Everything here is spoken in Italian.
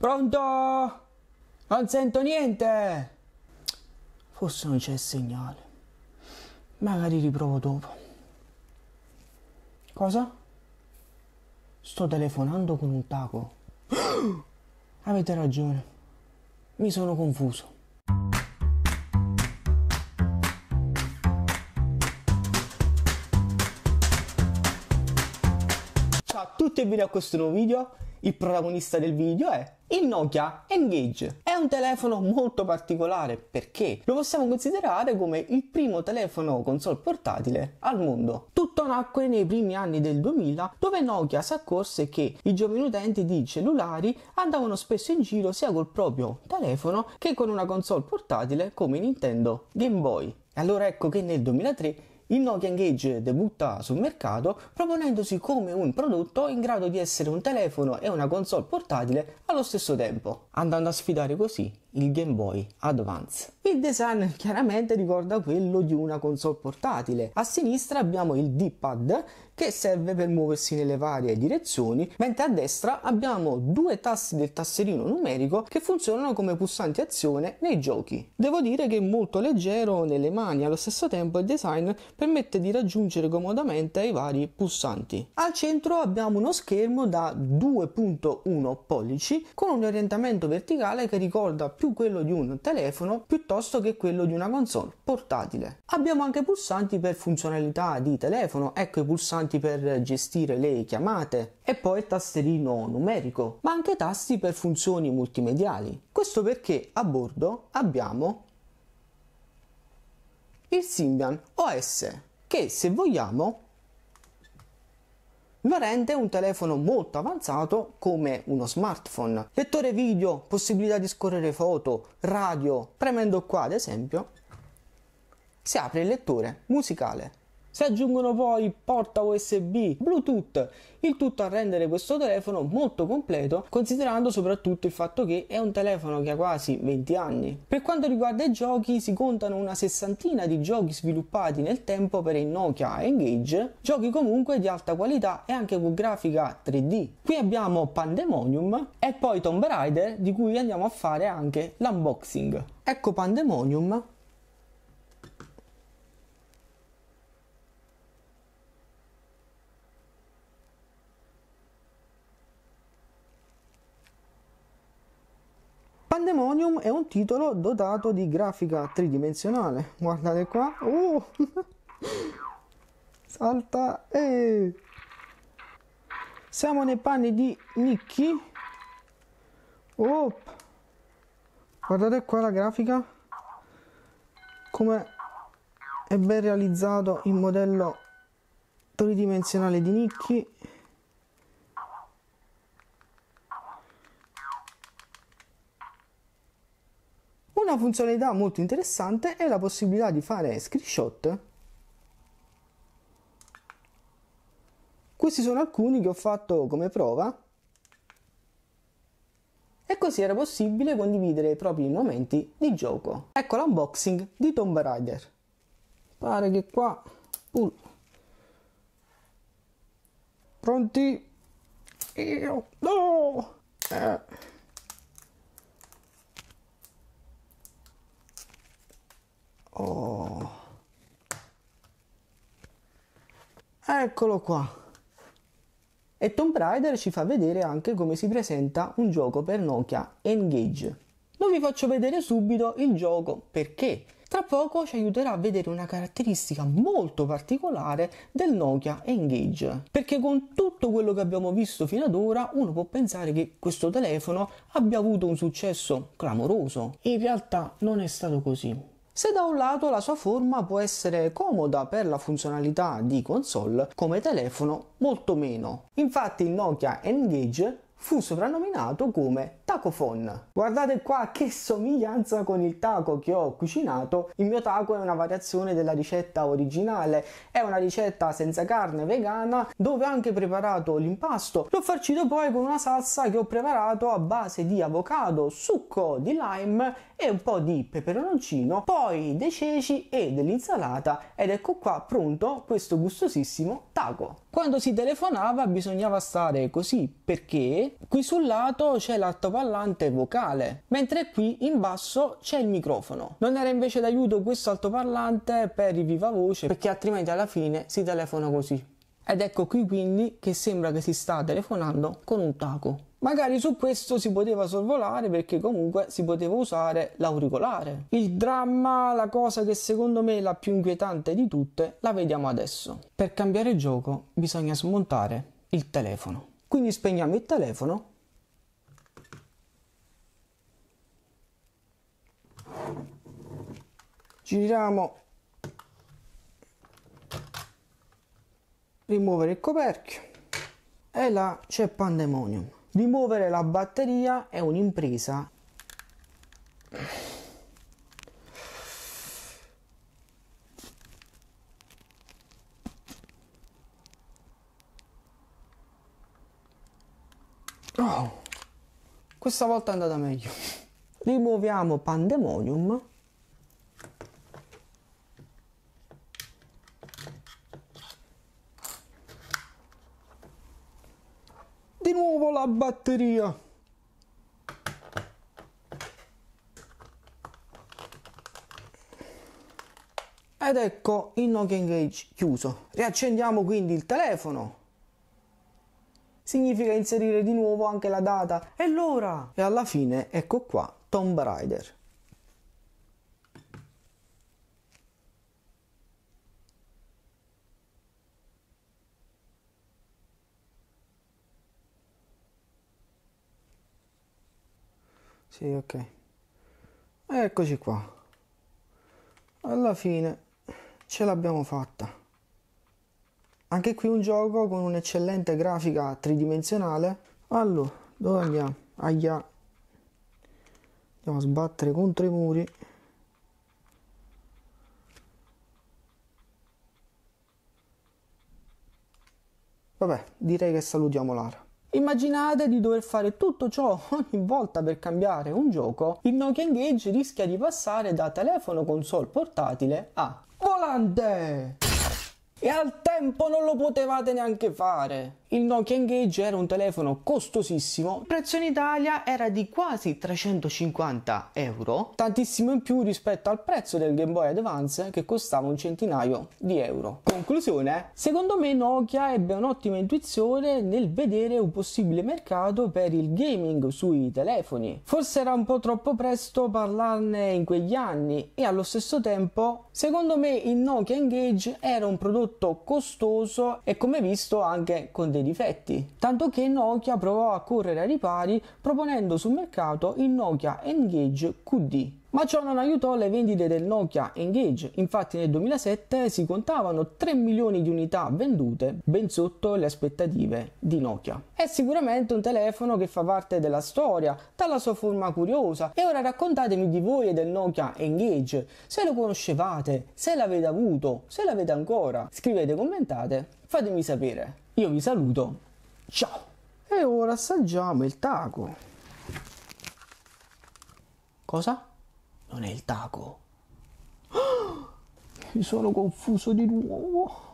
Pronto? Non sento niente! Forse non c'è il segnale. Magari riprovo dopo. Cosa? Sto telefonando con un taco. Avete ragione. Mi sono confuso. tutti e benvenuti a questo nuovo video. Il protagonista del video è il Nokia Engage. È un telefono molto particolare perché lo possiamo considerare come il primo telefono console portatile al mondo. Tutto nacque nei primi anni del 2000 dove Nokia si accorse che i giovani utenti di cellulari andavano spesso in giro sia col proprio telefono che con una console portatile come Nintendo Game Boy. E allora ecco che nel 2003 il Nokia Engage debutta sul mercato proponendosi come un prodotto in grado di essere un telefono e una console portatile allo stesso tempo, andando a sfidare così il Game Boy Advance. Il design chiaramente ricorda quello di una console portatile. A sinistra abbiamo il D-pad che serve per muoversi nelle varie direzioni, mentre a destra abbiamo due tasti del tasserino numerico che funzionano come pulsanti azione nei giochi. Devo dire che è molto leggero nelle mani, allo stesso tempo il design permette di raggiungere comodamente i vari pulsanti. Al centro abbiamo uno schermo da 2.1 pollici con un orientamento verticale che ricorda più quello di un telefono piuttosto che quello di una console portatile. Abbiamo anche pulsanti per funzionalità di telefono, ecco i pulsanti per gestire le chiamate e poi il tasterino numerico, ma anche tasti per funzioni multimediali. Questo perché a bordo abbiamo il Symbian OS che se vogliamo lo rende un telefono molto avanzato come uno smartphone. Lettore video, possibilità di scorrere foto, radio. Premendo qua ad esempio si apre il lettore musicale. Si aggiungono poi porta USB, Bluetooth, il tutto a rendere questo telefono molto completo, considerando soprattutto il fatto che è un telefono che ha quasi 20 anni. Per quanto riguarda i giochi, si contano una sessantina di giochi sviluppati nel tempo per il Nokia Engage, giochi comunque di alta qualità e anche con grafica 3D. Qui abbiamo Pandemonium e poi Tomb Raider, di cui andiamo a fare anche l'unboxing. Ecco Pandemonium Pandemonium è un titolo dotato di grafica tridimensionale. Guardate qua. Oh! Salta. e eh. Siamo nei panni di Nicky. Oh! Guardate qua la grafica. Come è ben realizzato il modello tridimensionale di Nicky. Una funzionalità molto interessante è la possibilità di fare screenshot. Questi sono alcuni che ho fatto come prova e così era possibile condividere i propri momenti di gioco. Ecco l'unboxing di Tomb Raider. Pare che qua... Uh. Pronti? Io... No! Eh. Oh. Eccolo qua. E Tomb Raider ci fa vedere anche come si presenta un gioco per Nokia Engage. Non vi faccio vedere subito il gioco perché tra poco ci aiuterà a vedere una caratteristica molto particolare del Nokia Engage. Perché con tutto quello che abbiamo visto fino ad ora uno può pensare che questo telefono abbia avuto un successo clamoroso. In realtà non è stato così. Se da un lato la sua forma può essere comoda per la funzionalità di console, come telefono molto meno. Infatti il Nokia Engage fu soprannominato come Tacofon. Guardate qua che somiglianza con il taco che ho cucinato. Il mio taco è una variazione della ricetta originale, è una ricetta senza carne vegana dove ho anche preparato l'impasto. L'ho farcito poi con una salsa che ho preparato a base di avocado, succo di lime e un po' di peperoncino, poi dei ceci e dell'insalata ed ecco qua pronto questo gustosissimo taco. Quando si telefonava bisognava stare così perché Qui sul lato c'è l'altopallante vocale, mentre qui in basso c'è il microfono. Non era invece d'aiuto questo altoparlante per il viva voce perché altrimenti alla fine si telefona così. Ed ecco qui quindi che sembra che si sta telefonando con un taco. Magari su questo si poteva sorvolare perché comunque si poteva usare l'auricolare. Il dramma, la cosa che secondo me è la più inquietante di tutte, la vediamo adesso. Per cambiare gioco bisogna smontare il telefono. Quindi spegniamo il telefono giriamo rimuovere il coperchio e là c'è pandemonium rimuovere la batteria è un'impresa Oh, questa volta è andata meglio. Rimuoviamo Pandemonium. Di nuovo la batteria. Ed ecco il Nokia Engage chiuso. Riaccendiamo quindi il telefono significa inserire di nuovo anche la data e l'ora. E alla fine ecco qua Tomb Raider. Sì, ok. Eccoci qua. Alla fine ce l'abbiamo fatta. Anche qui un gioco con un'eccellente grafica tridimensionale. Allora, dove andiamo? Aia. Andiamo a sbattere contro i muri. Vabbè, direi che salutiamo Lara. Immaginate di dover fare tutto ciò ogni volta per cambiare un gioco, il Nokia Engage rischia di passare da telefono console portatile a volante! E al tempo non lo potevate neanche fare. Il Nokia Engage era un telefono costosissimo, il prezzo in Italia era di quasi 350 euro, tantissimo in più rispetto al prezzo del Game Boy Advance che costava un centinaio di euro. Conclusione, secondo me Nokia ebbe un'ottima intuizione nel vedere un possibile mercato per il gaming sui telefoni. Forse era un po' troppo presto parlarne in quegli anni e allo stesso tempo, secondo me il Nokia Engage era un prodotto costoso e come visto anche con dei dei difetti, tanto che Nokia provò a correre ai ripari proponendo sul mercato il Nokia Engage QD ma ciò non aiutò le vendite del Nokia Engage, infatti nel 2007 si contavano 3 milioni di unità vendute, ben sotto le aspettative di Nokia. È sicuramente un telefono che fa parte della storia, dalla sua forma curiosa, e ora raccontatemi di voi e del Nokia Engage, se lo conoscevate, se l'avete avuto, se l'avete ancora. Scrivete, commentate, fatemi sapere. Io vi saluto, ciao! E ora assaggiamo il taco. Cosa? Non è il taco. Mi sono confuso di nuovo.